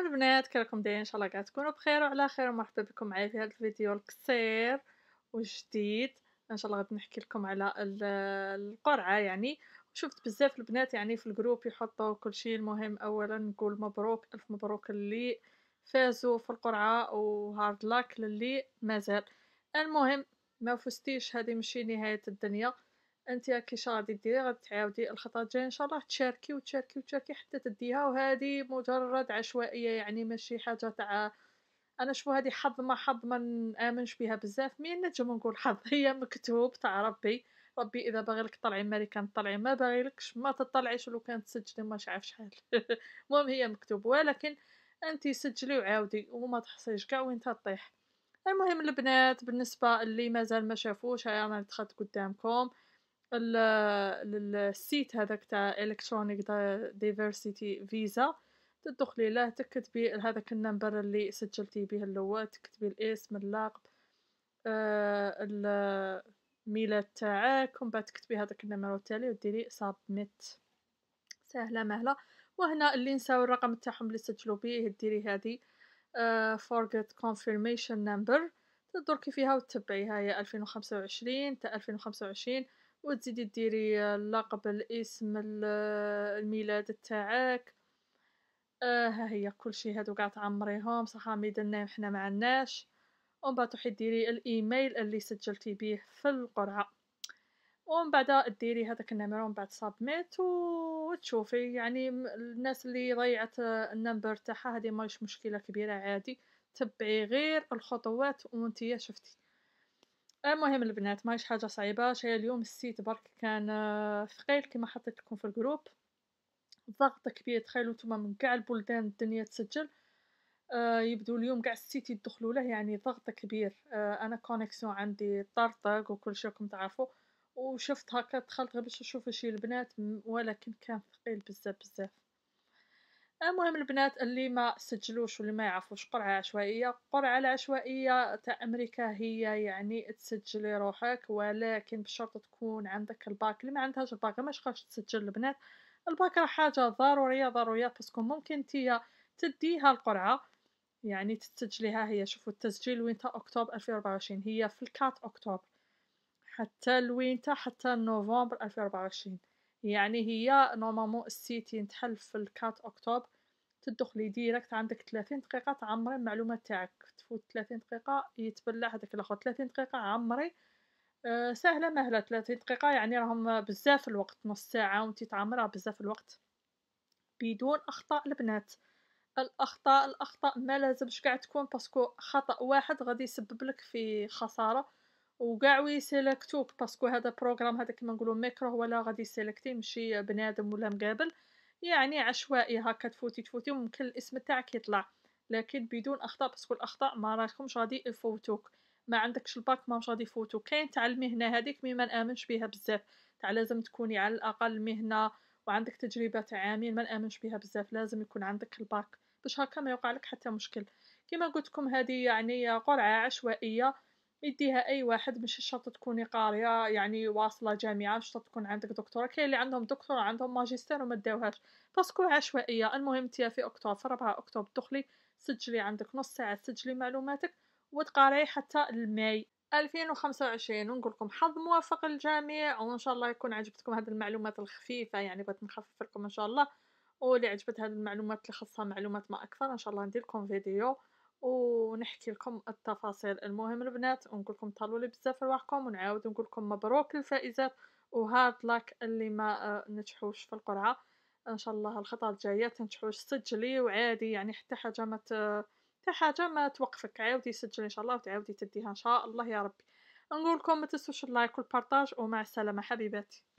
البنات كيراكم دايرين ان شاء الله كاع تكونوا بخير وعلى خير ومرحبا بكم معايا في هذا الفيديو القصير وجديد ان شاء الله غادي نحكي لكم على القرعه يعني شفت بزاف البنات يعني في الجروب يحطوا كل شيء المهم اولا نقول مبروك الف مبروك اللي فازوا في القرعه وهارد لاك للي مازال المهم ما فزتيش هذه ماشي نهايه الدنيا انت راكي شنو غادي ديري غادي تعاودي الخطره الجايه ان شاء الله تشاركي وتشاركي وتشاركي حتى تديها وهذه مجرد عشوائيه يعني ماشي حاجه تاع انا شوف هذه حظ ما حظ ما نامنش بها بزاف مي نجم نقول حظ هي مكتوب تاع ربي ربي اذا باغي لك طلعي ملكه طلعي ما باغيلكش ما تطلعيش ولو كانت تسجلي ما عارف شحال المهم هي مكتوب ولكن انت سجلي وعاودي وما تحصيش كاع وين تطيح المهم البنات بالنسبه اللي مازال ما شافوش انا دخلت قدامكم السيت هذاك تاع الكترونيك دايفرسيتي فيزا تدخلي له تكتبي هذاك النمبر اللي سجلتي به الاول تكتبي الاسم اللقب آه، الميلاد تاعك ومن بعد تكتبي هذاك النمبر التالي وديري سابميت سهله مهله وهنا اللي نساو الرقم تاعهم اللي سجلوا به ديري هذه فورغيت كونفيرميشن نمبر تدركي فيها وتتبعيها هي 2025 تاع 2025 وتزيدي ديري اللقب الاسم الميلاد تاعك آه ها هي كلشي هادو قاع تعمريهم صح ميدنا حنا ما عندناش ومن بعد تروحي ديري الايميل اللي سجلتي بيه في القرعه ومن بعد ديري هذاك النمره ومن بعد سابميت وتشوفي يعني الناس اللي ضيعت النمبر تاعها هذه ماهيش مشكله كبيره عادي تبعي غير الخطوات وانتي شفتي المهم البنات ماهيش حاجه صعيبه شي اليوم السيت برك كان ثقيل آه، كما حطيت لكم في الجروب ضغط كبير تخيلوا نتوما من كاع البلدان الدنيا تسجل آه، يبدو اليوم كاع السيت يدخلوا له يعني ضغط كبير آه، انا كونيكسيون عندي طرطق وكل شيء راكم تعرفوا وشفت هكا دخلت غير باش نشوف شي البنات ولكن كان ثقيل بزاف بزاف المهم البنات اللي ما سجلوش واللي ما يعرفوش قرعة عشوائية القرعة العشوائية تاع أمريكا هي يعني تسجلي روحك ولكن بشرط تكون عندك الباك اللي ما عندهاش الباك ما شقاش تسجل البنات الباك راه حاجة ضرورية ضرورية باسكو ممكن تيا تديها القرعة يعني تسجليها هي شوفوا التسجيل وين تاع أكتوبر 2024 هي في الكات أكتوبر حتى لوين حتى نوفمبر 2024 يعني هي نورمالمون السيتي نتحل في الكات اكتوبر تدخلي ديريكت عندك 30 دقيقه تعمري المعلومات تاعك تفوت 30 دقيقه يتبلع هذاك الاخر 30 دقيقه عمري آه، سهله مهله 30 دقيقه يعني راهم بزاف الوقت نص ساعه وانت تعمرها بزاف الوقت بدون اخطاء البنات الاخطاء الاخطاء ما لازمش قاع تكون باسكو خطا واحد غادي يسبب لك في خساره وكاع ويسيلكتوك باسكو هذا بروغرام هذا كيما نقولوا ميكرو هو لا غادي سيليكتي ماشي بنادم ولا مقابل يعني عشوائي هكا تفوتي تفوتي وممكن الاسم تاعك يطلع لكن بدون اخطاء باسكو الاخطاء ما راكمش غادي يفوتوك ما عندكش الباك ما غادي يفوتوك كاين تاع المهنه هذيك مي ما نامنش بها بزاف تاع لازم تكوني على الاقل مهنه وعندك تجربه تاع عامين ما نامنش بها بزاف لازم يكون عندك الباك باش هكا ما يوقع لك حتى مشكل كما قلت لكم هذه يعني قرعه عشوائيه يديها اي واحد مش شرط تكوني قاريه يعني واصله جامعه مش شرط تكون عندك دكتوراه كاين اللي عندهم دكتوراه عندهم ماجستير وما داوهاش باسكو عشوائيه المهم تيا في اكتوبر في ربعة اكتوبر دخلي سجلي عندك نص ساعه سجلي معلوماتك وتقاري حتى الماي 2025 ونقول لكم حظ موفق للجميع وان شاء الله يكون عجبتكم هذه المعلومات الخفيفه يعني بغيت نخفف لكم ان شاء الله واللي عجبت هذه المعلومات اللي خصها معلومات ما اكثر ان شاء الله ندير لكم فيديو ونحكي لكم التفاصيل المهم البنات ونقول لكم طالوا لي بزاف رواحكم ونعاود نقول لكم مبروك الفائزات وهارد لاك اللي ما آه، نجحوش في القرعه ان شاء الله الخطوه الجايه تنجحوش سجلي وعادي يعني حتى حاجه ما حتى حاجه ما توقفك عاودي سجلي ان شاء الله وتعاودي تديها ان شاء الله يا ربي نقول لكم ما تنسوش اللايك والبارطاج ومع السلامه حبيباتي